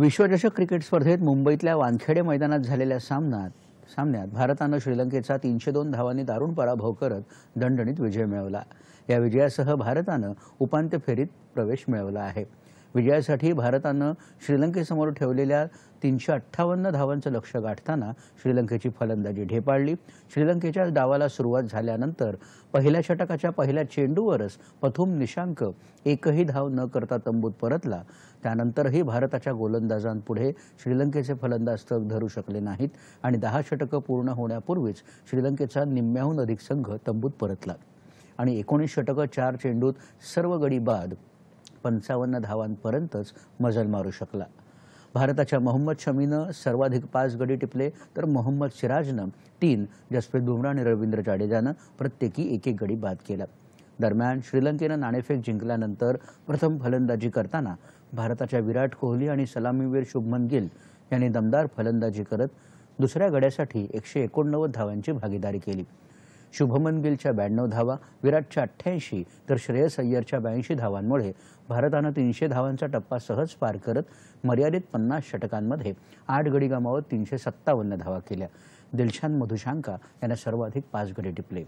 विश्वचषक क्रिकेट स्पर्धेत मुंबईतल्या वानखेडे मैदानात झालेल्या सामन्यात सामन्यात भारतानं श्रीलंकेचा तीनशे दोन धावांनी दारुण पराभव करत दणदणीत विजय मिळवला या विजयासह भारतानं उपांत्य फेरीत प्रवेश मिळवला आहे विजयासाठी भारतानं श्रीलंकेसमोर ठेवलेल्या तीनशे अठ्ठावन्न धावांचं लक्ष गाठताना श्रीलंकेची फलंदाजी ढेपाळली श्रीलंकेच्या डावाला सुरुवात झाल्यानंतर पहिल्या षटकाच्या पहिल्या चेंडूवरच पथुम निशांक एकही धाव न करता तंबूत परतला त्यानंतरही भारताच्या गोलंदाजांपुढे श्रीलंकेचे फलंदाज तग धरू शकले नाहीत आणि दहा षटकं पूर्ण होण्यापूर्वीच श्रीलंकेचा निम्म्याहून अधिक संघ तंबूत परतला आणि एकोणीस षटकं चार चेंडूत सर्व गडी बाद पंचावन्न धावांपर्यंतच मजल मारू शकला भारताच्या मोहम्मद शमीनं सर्वाधिक पाच गडी टिपले तर मोहम्मद सिराजनं तीन जसप्रीत बुमराह आणि रवींद्र जाडेजानं प्रत्येकी एक एक गडी बाद केला दरम्यान श्रीलंकेनं नाणेफेक जिंकल्यानंतर प्रथम फलंदाजी करताना भारताच्या विराट कोहली आणि सलामीवीर शुभमन गिल यांनी दमदार फलंदाजी करत दुसऱ्या गड्यासाठी एकशे एकोणनव्वद धावांची भागीदारी केली शुभमन गिलच्या ब्याण्णव धावा विराटच्या अठ्ठ्याऐंशी तर श्रेयस अय्यरच्या ब्याऐंशी धावांमुळे भारतानं तीनशे धावांचा टप्पा सहज पार करत मर्यादित पन्नास षटकांमध्ये आठ गडी गमावत तीनशे सत्तावन्न धावा केल्या दिलशान मधुशांका यानं सर्वाधिक पाच गडी टिपले